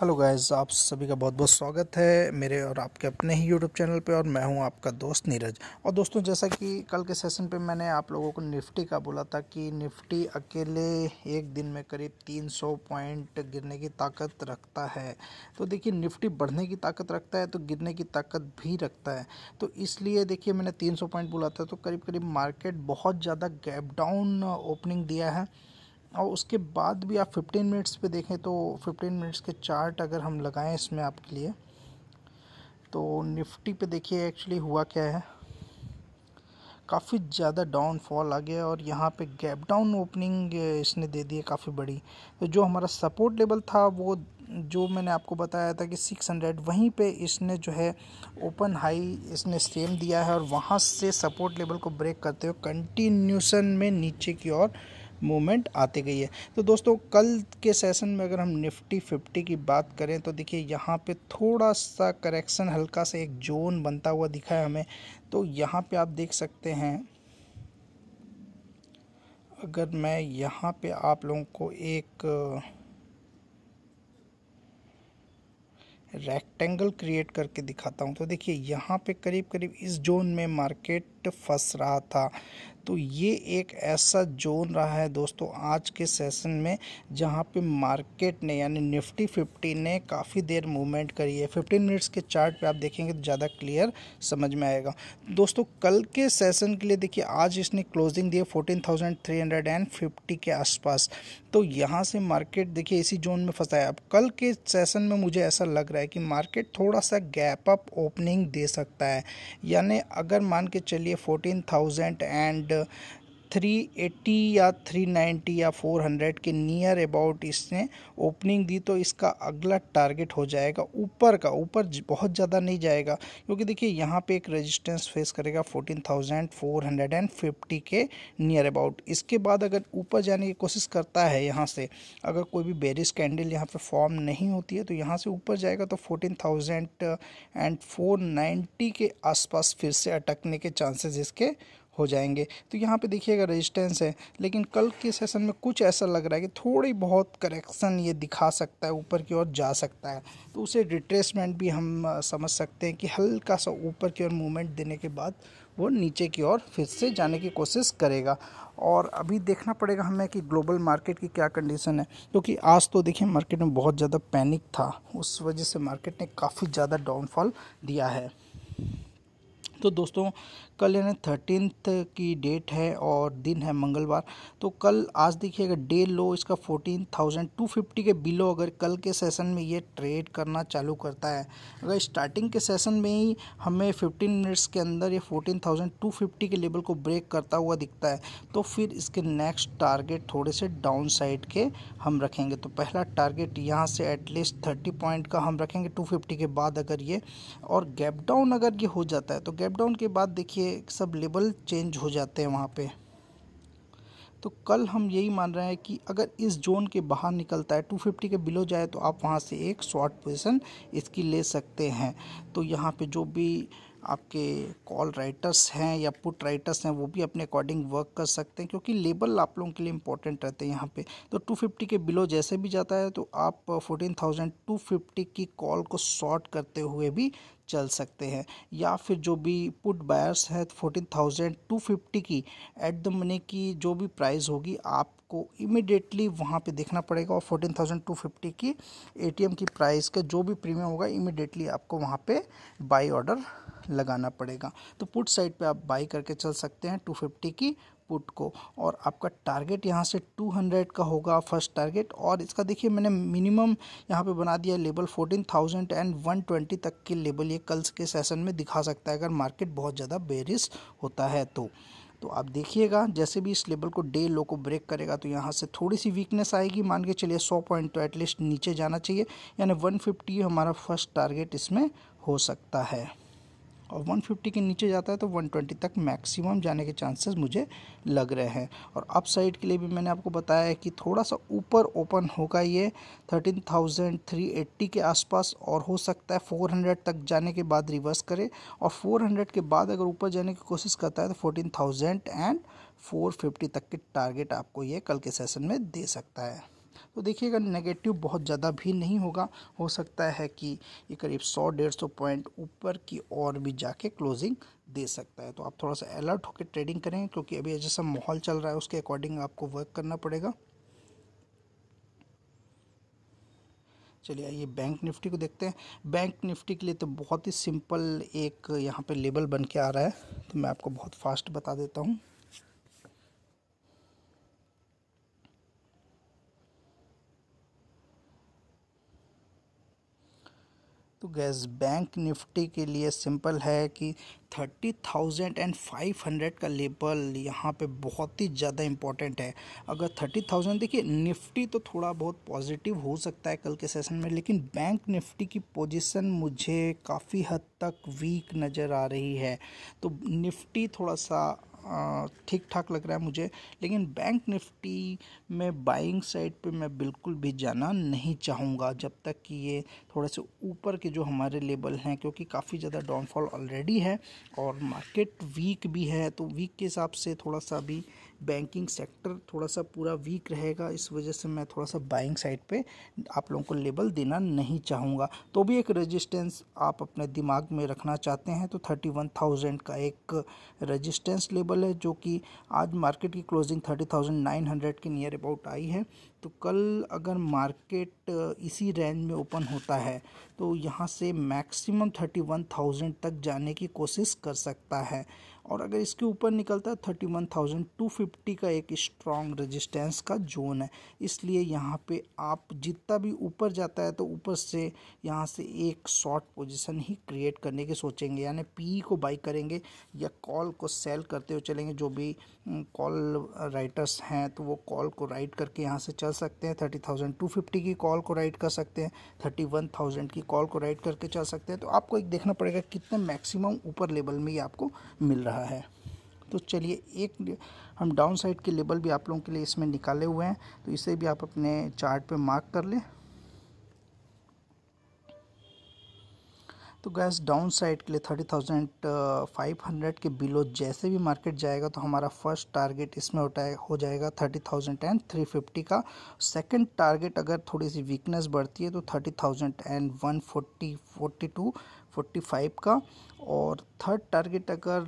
hello guys आप सभी का बहुत बहुत स्वागत है मेरे और आपके अपने ही यूट्यूब चैनल पे और मैं हूं आपका दोस्त नीरज और दोस्तों जैसा कि कल के सेशन पे मैंने आप लोगों को निफ्टी का बोला था कि निफ्टी अकेले एक दिन में करीब 300 पॉइंट गिरने की ताकत रखता है तो देखिए निफ्टी बढ़ने की ताकत रखता है तो गिरने की ताकत भी रखता है तो इसलिए देखिए मैंने तीन पॉइंट बोला था तो करीब करीब मार्केट बहुत ज़्यादा गैप डाउन ओपनिंग दिया है और उसके बाद भी आप 15 मिनट्स पे देखें तो 15 मिनट्स के चार्ट अगर हम लगाएं इसमें आपके लिए तो निफ्टी पे देखिए एक्चुअली हुआ क्या है काफ़ी ज़्यादा डाउनफॉल आ गया और यहाँ पे गैप डाउन ओपनिंग इसने दे दी है काफ़ी बड़ी तो जो हमारा सपोर्ट लेवल था वो जो मैंने आपको बताया था कि 600 वहीं पे इसने जो है ओपन हाई इसने सेम दिया है और वहाँ से सपोर्ट लेवल को ब्रेक करते हुए कंटिन्यूसन में नीचे की ओर मूवमेंट आती गई है तो दोस्तों कल के सेशन में अगर हम निफ्टी फिफ्टी की बात करें तो देखिए यहाँ पे थोड़ा सा करेक्शन हल्का सा एक जोन बनता हुआ दिखा है हमें तो यहाँ पे आप देख सकते हैं अगर मैं यहाँ पे आप लोगों को एक रेक्टेंगल क्रिएट करके दिखाता हूँ तो देखिए यहाँ पे करीब करीब इस जोन में मार्केट नेट फंस रहा था तो ये एक ऐसा जोन रहा है दोस्तों आज के सेशन में जहाँ पे मार्केट ने यानी निफ्टी फिफ्टी ने काफ़ी देर मूवमेंट करी है फिफ्टीन मिनट्स के चार्ट पे आप देखेंगे तो ज़्यादा क्लियर समझ में आएगा दोस्तों कल के सेशन के लिए देखिए आज इसने क्लोजिंग दी है fourteen thousand three hundred and fifty के आसपास तो यहाँ से मार्केट देखिए इसी जोन में फंसा है अब कल के सेशन में मुझे ऐसा लग रहा है कि मार्केट थोड़ा सा गैप अप ओपनिंग दे सकता है यानी अगर मान के चलिए लिए फोर्टीन थाउजेंड एंड 380 या 390 या 400 के नियर अबाउट इसने ओपनिंग दी तो इसका अगला टारगेट हो जाएगा ऊपर का ऊपर बहुत ज़्यादा नहीं जाएगा क्योंकि देखिए यहाँ पे एक रेजिस्टेंस फेस करेगा 14,450 के नियर अबाउट इसके बाद अगर ऊपर जाने की कोशिश करता है यहाँ से अगर कोई भी बेरिस कैंडल यहाँ पे फॉर्म नहीं होती है तो यहाँ से ऊपर जाएगा तो थाउजेंड एंड नाइन्टी के आसपास फिर से अटकने के चांसेज इसके हो जाएंगे तो यहाँ पे देखिएगा रेजिस्टेंस है लेकिन कल के सेशन में कुछ ऐसा लग रहा है कि थोड़ी बहुत करेक्शन ये दिखा सकता है ऊपर की ओर जा सकता है तो उसे रिट्रेसमेंट भी हम समझ सकते हैं कि हल्का सा ऊपर की ओर मूवमेंट देने के बाद वो नीचे की ओर फिर से जाने की कोशिश करेगा और अभी देखना पड़ेगा हमें कि ग्लोबल मार्केट की क्या कंडीशन है क्योंकि तो आज तो देखिए मार्केट में बहुत ज़्यादा पैनिक था उस वजह से मार्केट ने काफ़ी ज़्यादा डाउनफॉल दिया है तो दोस्तों कल यानी थर्टीनथ की डेट है और दिन है मंगलवार तो कल आज देखिए अगर डे लो इसका फोर्टीन थाउजेंड टू फिफ्टी के बिलो अगर कल के सेशन में ये ट्रेड करना चालू करता है अगर स्टार्टिंग के सेशन में ही हमें फिफ्टीन मिनट्स के अंदर ये फोर्टीन थाउजेंड टू फिफ्टी के लेवल को ब्रेक करता हुआ दिखता है तो फिर इसके नेक्स्ट टारगेट थोड़े से डाउन साइड के हम रखेंगे तो पहला टारगेट यहाँ से एटलीस्ट थर्टी पॉइंट का हम रखेंगे टू फिफ्टी के बाद अगर ये और गैप डाउन अगर ये हो जाता है तो गैप टैप डाउन के बाद देखिए सब लेबल चेंज हो जाते हैं वहाँ पे तो कल हम यही मान रहे हैं कि अगर इस जोन के बाहर निकलता है 250 के बिलो जाए तो आप वहाँ से एक शॉर्ट पोजीशन इसकी ले सकते हैं तो यहाँ पे जो भी आपके कॉल राइटर्स हैं या पुट राइटर्स हैं वो भी अपने अकॉर्डिंग वर्क कर सकते हैं क्योंकि लेबल आप लोगों के लिए इंपॉर्टेंट रहते हैं यहाँ पे तो 250 के बिलो जैसे भी जाता है तो आप 14,250 की कॉल को शॉर्ट करते हुए भी चल सकते हैं या फिर जो भी पुट बायर्स हैं तो फोर्टीन थाउजेंड टू फिफ्टी की एट द मनी की जो भी प्राइस होगी आपको इमिडिएटली वहाँ पे देखना पड़ेगा और फोर्टीन थाउजेंड टू फिफ्टी की एटीएम की प्राइस का जो भी प्रीमियम होगा इमिडिएटली आपको वहाँ पे बाई ऑर्डर लगाना पड़ेगा तो पुट साइड पे आप बाई करके चल सकते हैं 250 की पुट को और आपका टारगेट यहाँ से 200 का होगा फर्स्ट टारगेट और इसका देखिए मैंने मिनिमम यहाँ पे बना दिया लेवल 14,000 एंड 120 तक के लेवल ये कल के सेशन में दिखा सकता है अगर मार्केट बहुत ज़्यादा बेरिस होता है तो तो आप देखिएगा जैसे भी इस लेवल को डे लो को ब्रेक करेगा तो यहाँ से थोड़ी सी वीकनेस आएगी मान के चलिए 100 पॉइंट तो एटलीस्ट नीचे जाना चाहिए यानी 150 हमारा फर्स्ट टारगेट इसमें हो सकता है और 150 के नीचे जाता है तो 120 तक मैक्सिमम जाने के चांसेस मुझे लग रहे हैं और अप साइड के लिए भी मैंने आपको बताया है कि थोड़ा सा ऊपर ओपन होगा ये 13,380 के आसपास और हो सकता है 400 तक जाने के बाद रिवर्स करे और 400 के बाद अगर ऊपर जाने की कोशिश करता है तो 14,000 एंड 450 तक के टारगेट आपको ये कल के सेशन में दे सकता है तो देखिएगा नेगेटिव बहुत ज़्यादा भी नहीं होगा हो सकता है कि ये करीब सौ डेढ़ सौ पॉइंट ऊपर की ओर भी जाके क्लोजिंग दे सकता है तो आप थोड़ा सा अलर्ट होकर ट्रेडिंग करें क्योंकि अभी जैसा माहौल चल रहा है उसके अकॉर्डिंग आपको वर्क करना पड़ेगा चलिए आइए बैंक निफ्टी को देखते हैं बैंक निफ्टी के लिए तो बहुत ही सिंपल एक यहाँ पे लेबल बन के आ रहा है तो मैं आपको बहुत फास्ट बता देता हूँ तो गैस बैंक निफ्टी के लिए सिंपल है कि thirty thousand and five hundred का लेबल यहाँ पे बहुत ही ज़्यादा इम्पॉर्टेंट है अगर थर्टी थाउजेंड देखिए निफ्टी तो थोड़ा बहुत पॉजिटिव हो सकता है कल के सेशन में लेकिन बैंक निफ्टी की पोजीशन मुझे काफ़ी हद तक वीक नज़र आ रही है तो निफ्टी थोड़ा सा ठीक ठाक लग रहा है मुझे लेकिन बैंक निफ्टी में बाइंग साइड पे मैं बिल्कुल भी जाना नहीं चाहूँगा जब तक कि ये थोड़े से ऊपर के जो हमारे लेबल हैं क्योंकि काफ़ी ज़्यादा डाउनफॉल ऑलरेडी है और मार्केट वीक भी है तो वीक के हिसाब से थोड़ा सा भी बैंकिंग सेक्टर थोड़ा सा पूरा वीक रहेगा इस वजह से मैं थोड़ा सा बाइंग साइड पे आप लोगों को लेबल देना नहीं चाहूँगा तो भी एक रेजिस्टेंस आप अपने दिमाग में रखना चाहते हैं तो थर्टी वन थाउजेंड का एक रेजिस्टेंस लेबल है जो कि आज मार्केट की closing thirty thousand nine hundred के नियर अबाउट आई है तो कल अगर मार्केट इसी रेंज में ओपन होता है तो यहाँ से मैक्सिमम थर्टी वन थाउजेंड तक जाने की कोशिश कर सकता है और अगर इसके ऊपर निकलता है thirty one thousand two fifty का एक स्ट्रॉन्ग रेजिस्टेंस का जोन है इसलिए यहाँ पे आप जितना भी ऊपर जाता है तो ऊपर से यहाँ से एक शॉर्ट पोजीशन ही क्रिएट करने के सोचेंगे यानी पी को बाई करेंगे या कॉल को सेल करते हुए चलेंगे जो भी कॉल राइटर्स हैं तो वो कॉल को राइट करके यहाँ से चल सकते हैं थर्टी थाउजेंड टू फिफ्टी की कॉल को राइट कर सकते हैं थर्टी वन थाउजेंड की कॉल को राइट करके चल सकते हैं तो आपको एक देखना पड़ेगा कितने मैक्सिमम ऊपर लेवल में ये आपको मिल रहा है रहा है तो चलिए एक हम डाउन साइड के लेबल भी आप लोगों के लिए इसमें निकाले हुए हैं तो इसे भी आप अपने चार्ट पे मार्क कर लें तो गैस डाउन साइड के लिए थर्टी थाउजेंड फाइव हंड्रेड के बिलो जैसे भी मार्केट जाएगा तो हमारा फर्स्ट टारगेट इसमें होता हो जाएगा thirty thousand and three fifty का सेकंड टारगेट अगर थोड़ी सी वीकनेस बढ़ती है तो thirty thousand and one forty forty two 45 का और थर्ड टारगेट अगर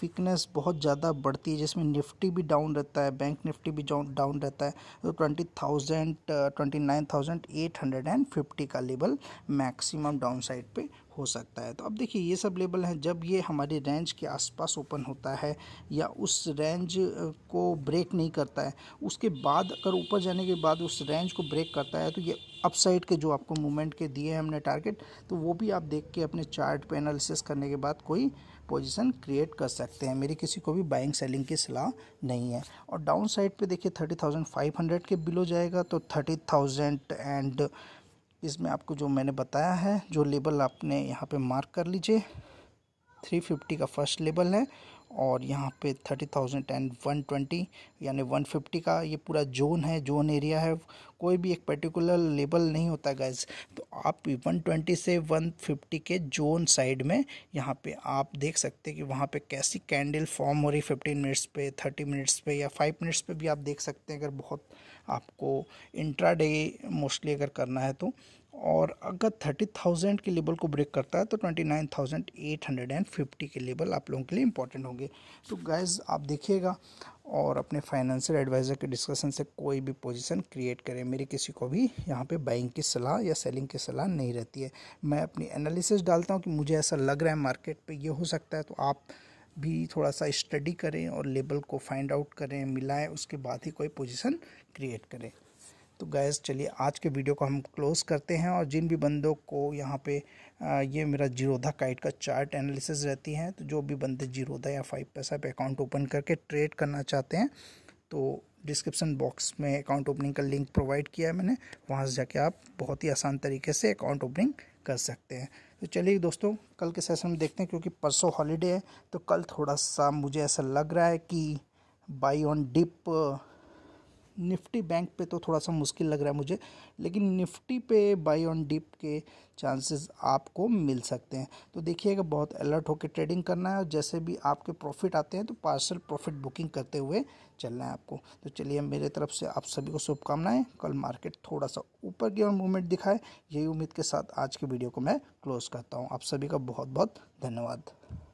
वीकनेस uh, बहुत ज़्यादा बढ़ती है जिसमें निफ्टी भी डाउन रहता है बैंक निफ्टी भी डाउन रहता है तो twenty thousand twenty nine thousand eight hundred and fifty का लेवल मैक्सिमम डाउन साइड पर हो सकता है तो अब देखिए ये सब लेवल हैं जब ये हमारी रेंज के आसपास ओपन होता है या उस रेंज uh, को ब्रेक नहीं करता है उसके बाद अगर ऊपर जाने के बाद उस रेंज को ब्रेक करता है तो ये अपसाइड के जो आपको मूवमेंट के दिए हैं हमने टारगेट तो वो भी आप देख के अपने चार्ट पे एनालिसिस करने के बाद कोई पोजीशन क्रिएट कर सकते हैं मेरी किसी को भी बाइंग सेलिंग की सलाह नहीं है और डाउन साइड पर देखिए थर्टी थाउजेंड फाइव हंड्रेड के बिलो जाएगा तो थर्टी थाउजेंड एंड इसमें आपको जो मैंने बताया है जो लेबल आपने यहाँ पे मार्क कर लीजिए थ्री फिफ्टी का फर्स्ट लेबल है और यहाँ पे thirty thousand and one twenty यानी वन फिफ्टी का ये पूरा जोन है जोन एरिया है कोई भी एक पर्टिकुलर लेबल नहीं होता गैस तो आप वन ट्वेंटी से वन फिफ्टी के जोन साइड में यहाँ पे आप देख सकते हैं कि वहाँ पे कैसी कैंडल फॉर्म हो रही है फिफ्टीन मिनट्स पे थर्टी मिनट्स पे या फाइव मिनट्स पे भी आप देख सकते हैं अगर बहुत आपको इंट्रा डे मोस्टली अगर करना है तो और अगर थर्टी थाउजेंड के लेवल को ब्रेक करता है तो twenty nine thousand eight hundred and fifty के लेवल आप लोगों के लिए इंपॉर्टेंट होंगे तो गैज़ आप देखिएगा और अपने फाइनेंशियल एडवाइज़र के डिस्कशन से कोई भी पोजीशन क्रिएट करें मेरी किसी को भी यहाँ पे बाइंग की सलाह या सेलिंग की सलाह नहीं रहती है मैं अपनी एनालिसिस डालता हूँ कि मुझे ऐसा लग रहा है मार्केट पर ये हो सकता है तो आप भी थोड़ा सा स्टडी करें और लेबल को फाइंड आउट करें मिलाएं उसके बाद ही कोई पोजिशन क्रिएट करें तो गैस चलिए आज के वीडियो को हम क्लोज़ करते हैं और जिन भी बंदों को यहाँ पे ये मेरा जीरोधा काइट का चार्ट एनालिसिस रहती है तो जो भी बंदे जीरोधा या फाइव पैसा पे अकाउंट ओपन करके ट्रेड करना चाहते हैं तो डिस्क्रिप्शन बॉक्स में अकाउंट ओपनिंग का लिंक प्रोवाइड किया है मैंने वहाँ से जाके आप बहुत ही आसान तरीके से अकाउंट ओपनिंग कर सकते हैं तो चलिए दोस्तों कल के सेशन में देखते हैं क्योंकि परसों हॉलीडे है तो कल थोड़ा सा मुझे ऐसा लग रहा है कि buy on dip Nifty bank पे तो थोड़ा सा मुश्किल लग रहा है मुझे लेकिन निफ्टी पे बाई ऑन डिप के चांसेस आपको मिल सकते हैं तो देखिएगा बहुत अलर्ट होकर ट्रेडिंग करना है और जैसे भी आपके प्रॉफिट आते हैं तो पार्सल प्रॉफिट बुकिंग करते हुए चलना है आपको तो चलिए मेरे तरफ से आप सभी को शुभकामनाएं कल मार्केट थोड़ा सा ऊपर की ओर मूवमेंट दिखाए यही उम्मीद के साथ आज की वीडियो को मैं क्लोज़ करता हूँ आप सभी का बहुत बहुत धन्यवाद